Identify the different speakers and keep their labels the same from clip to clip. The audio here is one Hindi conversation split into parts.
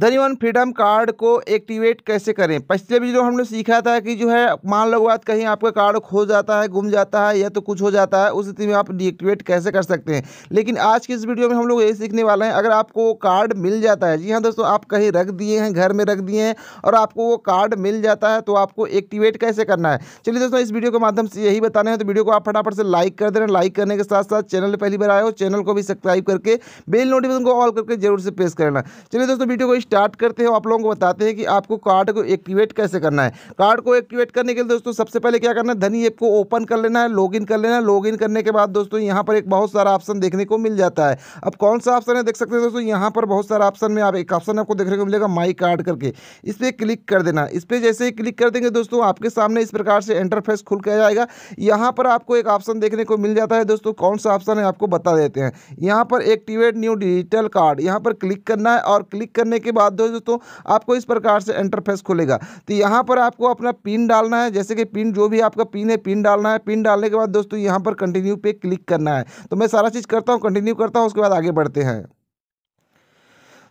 Speaker 1: धनीवन फ्रीडम कार्ड को एक्टिवेट कैसे करें पिछले वीडियो हमने सीखा था कि जो है मान लो बात कहीं आपका कार्ड खो जाता है गुम जाता है या तो कुछ हो जाता है उस स्थिति में आप डीएक्टिवेट कैसे कर सकते हैं लेकिन आज की इस वीडियो में हम लोग ये सीखने वाले हैं अगर आपको कार्ड मिल जाता है जी हाँ दोस्तों आप कहीं रख दिए हैं घर में रख दिए हैं और आपको वो कार्ड मिल जाता है तो आपको एक्टिवेट कैसे करना है चलिए दोस्तों इस वीडियो के माध्यम से यही बताने हैं तो वीडियो को आप फटाफट से लाइक कर हैं लाइक करने के साथ साथ चैनल पहली बार आए हो चैनल को भी सब्सक्राइब करके बेल नोटिफिकेशन को ऑल करके जरूर से प्रेस करना चलिए दोस्तों वीडियो को स्टार्ट करते हैं आप लोगों को बताते हैं कि आपको कार्ड को एक्टिवेट कैसे करना है कार्ड को एक्टिवेट करने के लिए दोस्तों सबसे पहले क्या करना है धनी ऐप को ओपन कर लेना है लॉगिन कर लेना है लॉगिन करने के बाद दोस्तों यहाँ पर एक बहुत सारा ऑप्शन देखने को मिल जाता है अब कौन सा ऑप्शन है देख सकते हैं दोस्तों यहाँ पर बहुत सारा ऑप्शन में आप एक ऑप्शन आपको देखने को मिलेगा माई कार्ड करके इस पर क्लिक कर देना इस पर जैसे ही क्लिक कर देंगे दोस्तों आपके सामने इस प्रकार से इंटरफेस खुल के जाएगा यहाँ पर आपको एक ऑप्शन देखने को मिल जाता है दोस्तों कौन सा ऑप्शन है आपको बता देते हैं यहाँ पर एक्टिवेट न्यू डिजिटल कार्ड यहाँ पर क्लिक करना है और क्लिक करने के के बाद दोस्तों आपको इस प्रकार से इंटरफेस खुलेगा तो यहाँ पर आपको अपना पिन डालना है जैसे कि पिन जो भी आपका पिन है पिन डालना है पिन डालने के बाद दोस्तों यहाँ पर कंटिन्यू पे क्लिक करना है तो मैं सारा चीज़ करता हूँ कंटिन्यू करता हूँ उसके बाद आगे बढ़ते हैं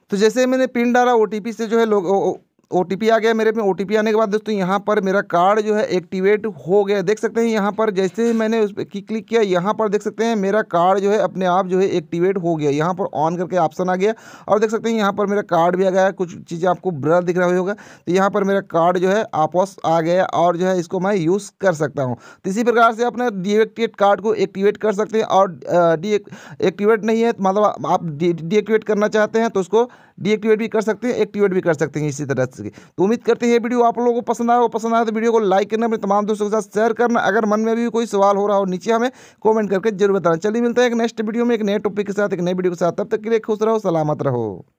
Speaker 1: तो जैसे मैंने पिन डाला ओ से जो है लोग ओ आ गया मेरे पे ओ आने के बाद दोस्तों यहाँ पर मेरा कार्ड जो है एक्टिवेट हो गया देख सकते हैं यहाँ पर जैसे ही मैंने उस पर क्लिक किया यहाँ पर देख सकते हैं मेरा कार्ड जो है अपने आप जो है एक्टिवेट हो गया यहाँ पर ऑन करके ऑप्शन आ गया और देख सकते हैं यहाँ पर मेरा कार्ड भी आ गया कुछ चीज़ें आपको ब्रर दिख रहा होगा तो यहाँ पर मेरा कार्ड जो है आपस आ गया और जो है इसको मैं यूज़ कर सकता हूँ तो इसी प्रकार से अपने डिएक्टिवेट कार्ड को एक्टिवेट कर सकते हैं और डी एक्टिवेट नहीं है मतलब आप डीएक्टिवेट करना चाहते हैं तो उसको डीएक्टिवेट भी कर सकते हैं एक्टिवेट भी कर सकते हैं इसी तरह से सके तो उम्मीद करते हैं वीडियो आप लोगों को पसंद आया पसंद आया तो वीडियो को लाइक करना अपने तमाम दोस्तों के साथ शेयर करना अगर मन में भी कोई सवाल हो रहा हो नीचे हमें कॉमेंट करके जरूर बताना चलिए मिलता है एक नेक्स्ट वीडियो में एक नए टॉपिक के साथ एक नए वीडियो के साथ तब तक के लिए खुश रहो सलामत रहो